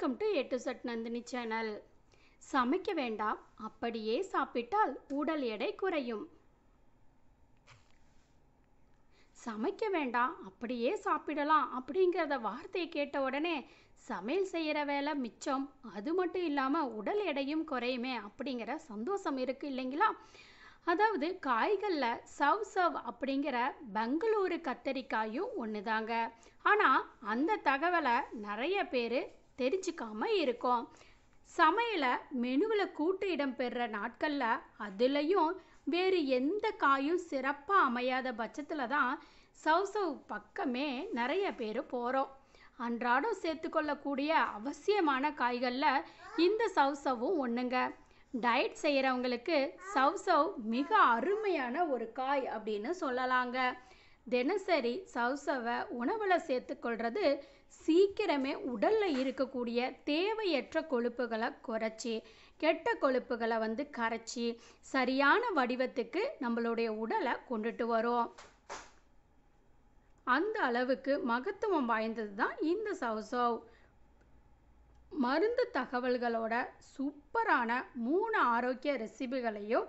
welcome to A two chat Nandhini channel சமைக்க வேண்டாம் அப்படியே சாப்பிட்டால் உடல் எடை குறையும் சமைக்க வேண்டாம் அப்படியே சாப்பிடலாம் அப்படிங்கிறத வார்த்தையை கேட்ட உடனே சமையல் செய்கிற வேலை மிச்சம் அது மட்டும் இல்லாமல் உடல் எடையும் குறையுமே அப்படிங்கிற சந்தோஷம் இருக்குது இல்லைங்களா அதாவது காய்களில் சவ் சவ் அப்படிங்கிற பெங்களூரு கத்தரிக்காயும் ஒன்று தாங்க ஆனால் அந்த தகவலை நிறைய பேர் தெரிஞ்சுக்காம இருக்கோம் சமையலை மெனுவில் கூட்டு இடம் பெற நாட்களில் அதுலேயும் வேறு எந்த காயும் சிறப்பாக அமையாத பட்சத்தில் தான் சவ் பக்கமே நிறைய பேர் போகிறோம் அன்றாடம் சேர்த்துக்கொள்ளக்கூடிய அவசியமான காய்களில் இந்த சவ்சவும் ஒன்றுங்க டயட் செய்கிறவங்களுக்கு சவ்சவ் மிக அருமையான ஒரு காய் அப்படின்னு சொல்லலாங்க தினசரி சவ்சவை உணவில் சேர்த்துக்கொள்வது சீக்கிரமே உடலில் இருக்கக்கூடிய தேவையற்ற கொழுப்புகளை குறைச்சி கெட்ட கொழுப்புகளை வந்து கரைச்சி சரியான வடிவத்துக்கு நம்மளுடைய உடலை கொண்டுட்டு வரும் அந்த அளவுக்கு மகத்துவம் வாய்ந்தது தான் இந்த சவுசவ் மருந்து தகவல்களோட சூப்பரான மூணு ஆரோக்கிய ரெசிபிகளையும்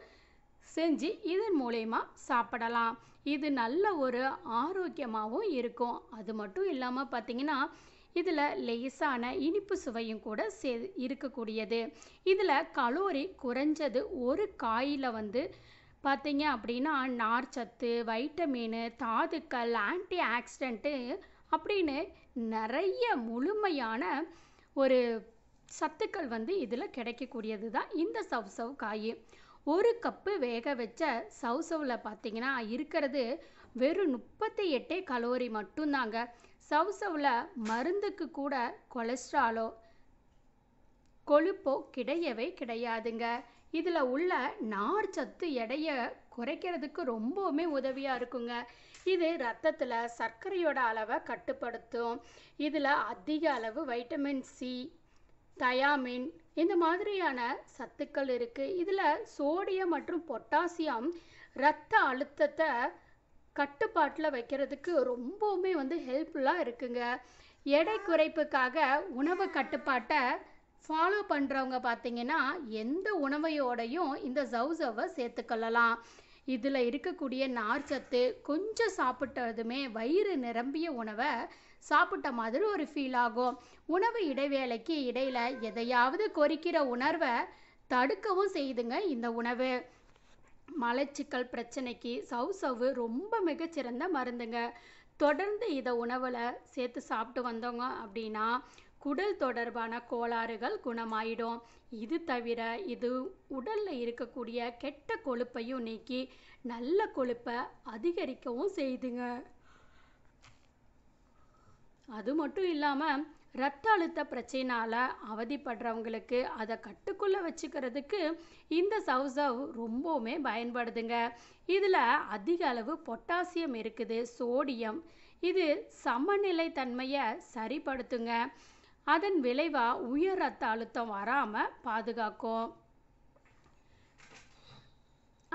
செஞ்சு இதன் மூலயமா சாப்பிடலாம் இது நல்ல ஒரு ஆரோக்கியமாகவும் இருக்கும் அது மட்டும் இல்லாமல் பார்த்திங்கன்னா இதில் லேசான இனிப்பு சுவையும் கூட சே இருக்கக்கூடியது இதில் கலோரி குறைஞ்சது ஒரு காயில் வந்து பார்த்தீங்க அப்படின்னா நார்ச்சத்து வைட்டமின் தாதுக்கள் ஆன்டி ஆக்சிடென்ட்டு அப்படின்னு நிறைய முழுமையான ஒரு சத்துக்கள் வந்து இதில் கிடைக்கக்கூடியது தான் இந்த சவ் சவ் காய் ஒரு கப்பு வேக வச்ச சவுசவில் பார்த்தீங்கன்னா இருக்கிறது வெறும் முப்பத்தி எட்டே கலோரி மட்டும்தாங்க சவுசவில் மருந்துக்கு கூட கொலஸ்ட்ராலோ கொழுப்போ கிடையவே கிடையாதுங்க இதில் உள்ள நார் சத்து எடையை குறைக்கிறதுக்கு ரொம்பவுமே உதவியாக இருக்குங்க இது ரத்தத்தில் சர்க்கரையோட அளவை கட்டுப்படுத்தும் இதில் அதிக அளவு வைட்டமின் சி தயாமின் இந்த மாதிரியான சத்துக்கள் இருக்குது இதில் சோடியம் மற்றும் பொட்டாசியம் இரத்த அழுத்தத்தை கட்டுப்பாட்டில் வைக்கிறதுக்கு ரொம்பவுமே வந்து ஹெல்ப்ஃபுல்லாக இருக்குங்க எடை குறைப்புக்காக உணவு கட்டுப்பாட்டை ஃபாலோ பண்ணுறவங்க பார்த்தீங்கன்னா எந்த உணவையோடையும் இந்த ஜவுசவை சேர்த்துக்கொள்ளலாம் இதில் இருக்கக்கூடிய நார்ச்சத்து கொஞ்சம் சாப்பிட்டதுமே வயிறு நிரம்பிய உணவை சாப்பிட்ட மாதிரி ஒரு ஃபீல் ஆகும் உணவு இடைவேளைக்கு இடையில் எதையாவது கொறிக்கிற உணர்வை தடுக்கவும் செய்துங்க இந்த உணவு மலச்சிக்கல் பிரச்சனைக்கு சவு சவு ரொம்ப மிகச்சிறந்த மருந்துங்க தொடர்ந்து இதை உணவில் சேர்த்து சாப்பிட்டு வந்தோங்க அப்படின்னா குடல் தொடர்பான கோளாறுகள் குணமாயிடும் இது தவிர இது உடலில் இருக்கக்கூடிய கெட்ட கொழுப்பையும் நீக்கி நல்ல கொழுப்பை அதிகரிக்கவும் செய்துங்க அது மட்டும் இல்லாமல் ரத்த அழுத்த பிரச்சனையால் அவதிப்படுறவங்களுக்கு அதை கட்டுக்குள்ளே வச்சுக்கிறதுக்கு இந்த சவுசவ் ரொம்பவுமே பயன்படுதுங்க இதில் அதிக அளவு பொட்டாசியம் இருக்குது சோடியம் இது சமநிலை தன்மையை சரிப்படுத்துங்க அதன் விளைவாக உயர் ரத்த அழுத்தம் வராமல் பாதுகாக்கும்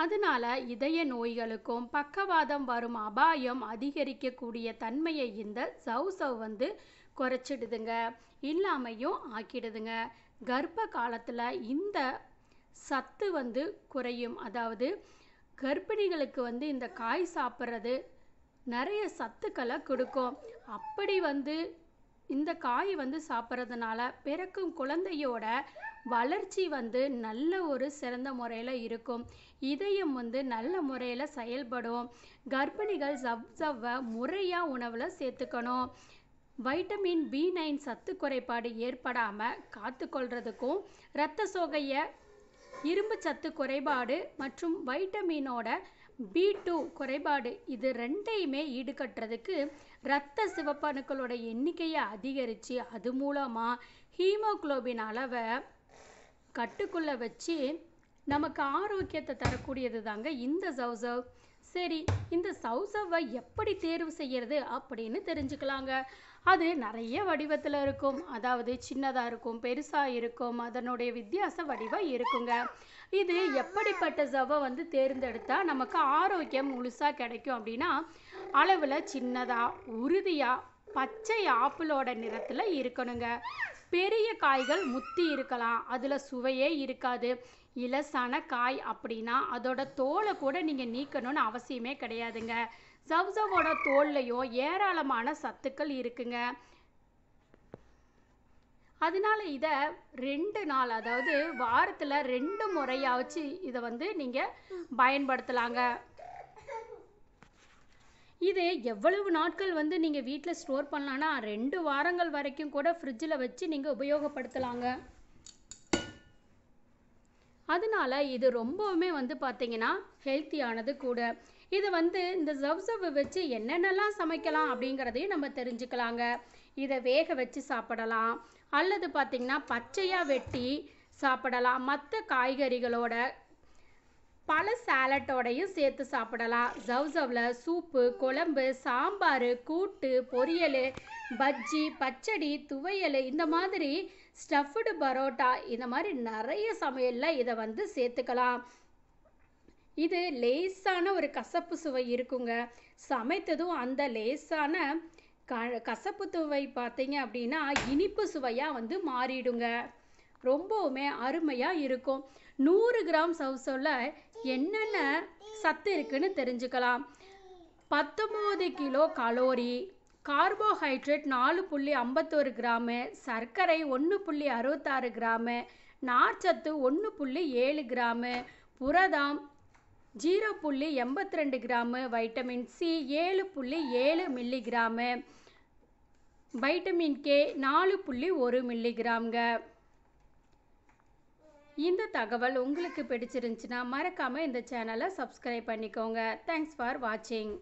அதனால இதய நோய்களுக்கும் பக்கவாதம் வரும் அபாயம் அதிகரிக்கக்கூடிய தன்மையை இந்த சவ் சவ் வந்து குறைச்சிடுதுங்க இல்லாமையும் ஆக்கிடுதுங்க கர்ப்ப காலத்தில் இந்த சத்து வந்து குறையும் அதாவது கர்ப்பிணிகளுக்கு வந்து இந்த காய் சாப்பிட்றது நிறைய சத்துக்களை கொடுக்கும் அப்படி வந்து இந்த காய் வந்து சாப்பிட்றதுனால பிறக்கும் குழந்தையோட வளர்ச்சி வந்து நல்ல ஒரு சிறந்த முறையில் இருக்கும் இதயம் வந்து நல்ல முறையில் செயல்படும் கர்ப்பிணிகள் ஜவ் சவ்வை முறையாக உணவில் சேர்த்துக்கணும் வைட்டமின் பி நைன் சத்து குறைபாடு ஏற்படாமல் காத்துக்கொள்றதுக்கும் இரத்த சோகையை இரும்பு சத்து குறைபாடு மற்றும் வைட்டமினோட பி டூ குறைபாடு இது ரெண்டையுமே ஈடுகட்டுறதுக்கு இரத்த சிவப்பணுக்களோட எண்ணிக்கையை அதிகரித்து அது மூலமாக ஹீமோக்ளோபின் அளவை கட்டுக்குள்ளே வச்சு நமக்கு ஆரோக்கியத்தை தரக்கூடியது தாங்க இந்த சவ்சவ் சரி இந்த சவ்சவ்வை எப்படி தேர்வு செய்கிறது அப்படின்னு தெரிஞ்சுக்கலாங்க அது நிறைய வடிவத்தில் இருக்கும் அதாவது சின்னதாக இருக்கும் பெருசாக இருக்கும் அதனுடைய வித்தியாச வடிவம் இருக்குங்க இது எப்படிப்பட்ட சவை வந்து தேர்ந்தெடுத்தால் நமக்கு ஆரோக்கியம் முழுசாக கிடைக்கும் அப்படின்னா அளவில் சின்னதாக உறுதியாக பச்சை ஆப்பிளோட நிறத்தில் இருக்கணுங்க பெரிய காய்கள் முத்தி இருக்கலாம் அதில் சுவையே இருக்காது இலசான காய் அப்படின்னா அதோட தோலை கூட நீங்கள் நீக்கணும்னு அவசியமே கிடையாதுங்க ஜவ்ஜவோட தோல்லையோ ஏராளமான சத்துக்கள் இருக்குங்க அதனால இதை ரெண்டு நாள் அதாவது வாரத்தில் ரெண்டு வச்சு இதை வந்து நீங்கள் பயன்படுத்தலாங்க இது எவ்வளவு நாட்கள் வந்து நீங்கள் வீட்டில் ஸ்டோர் பண்ணலான்னா ரெண்டு வாரங்கள் வரைக்கும் கூட ஃப்ரிட்ஜில் வச்சு நீங்கள் உபயோகப்படுத்தலாங்க அதனால இது ரொம்பவுமே வந்து பார்த்திங்கன்னா ஹெல்த்தியானது கூட இது வந்து இந்த ஜவ்சவ்வை வச்சு என்னென்னலாம் சமைக்கலாம் அப்படிங்கிறதையும் நம்ம தெரிஞ்சுக்கலாங்க இதை வேக வச்சு சாப்பிடலாம் அல்லது பார்த்திங்கன்னா பச்சையாக வெட்டி சாப்பிடலாம் மற்ற காய்கறிகளோட பல சாலட்டோடையும் சேர்த்து சாப்பிடலாம் ஜவ்ஜவ்வில் சூப்பு குழம்பு சாம்பார் கூட்டு பொரியல் பஜ்ஜி பச்சடி துவையல் இந்த மாதிரி ஸ்டஃப்டு பரோட்டா இந்த மாதிரி நிறைய சமையலில் இதை வந்து சேர்த்துக்கலாம் இது லேசான ஒரு கசப்பு சுவை இருக்குங்க சமைத்ததும் அந்த லேசான க கசப்பு துவை பார்த்தீங்க அப்படின்னா இனிப்பு சுவையாக வந்து மாறிடுங்க ரொம்பவுமே அருமையாக இருக்கும் நூறு கிராம் சவுசோவில் என்னென்ன சத்து இருக்குன்னு தெரிஞ்சுக்கலாம் பத்தொம்போது கிலோ கலோரி கார்போஹைட்ரேட் நாலு புள்ளி ஐம்பத்தோரு கிராமு சர்க்கரை ஒன்று புள்ளி அறுபத்தாறு கிராமு நார்ச்சத்து ஒன்று புள்ளி ஏழு கிராமு புரதம் ஜீரோ புள்ளி எண்பத்தி ரெண்டு கிராமு வைட்டமின் சி ஏழு புள்ளி ஏழு கிராமு வைட்டமின் கே நாலு புள்ளி ஒரு மில்லிகிராம்ங்க இந்த தகவல் உங்களுக்கு பிடிச்சிருந்துச்சுன்னா மறக்காமல் இந்த சேனலை சப்ஸ்கிரைப் பண்ணிக்கோங்க தேங்க்ஸ் ஃபார் வாட்சிங்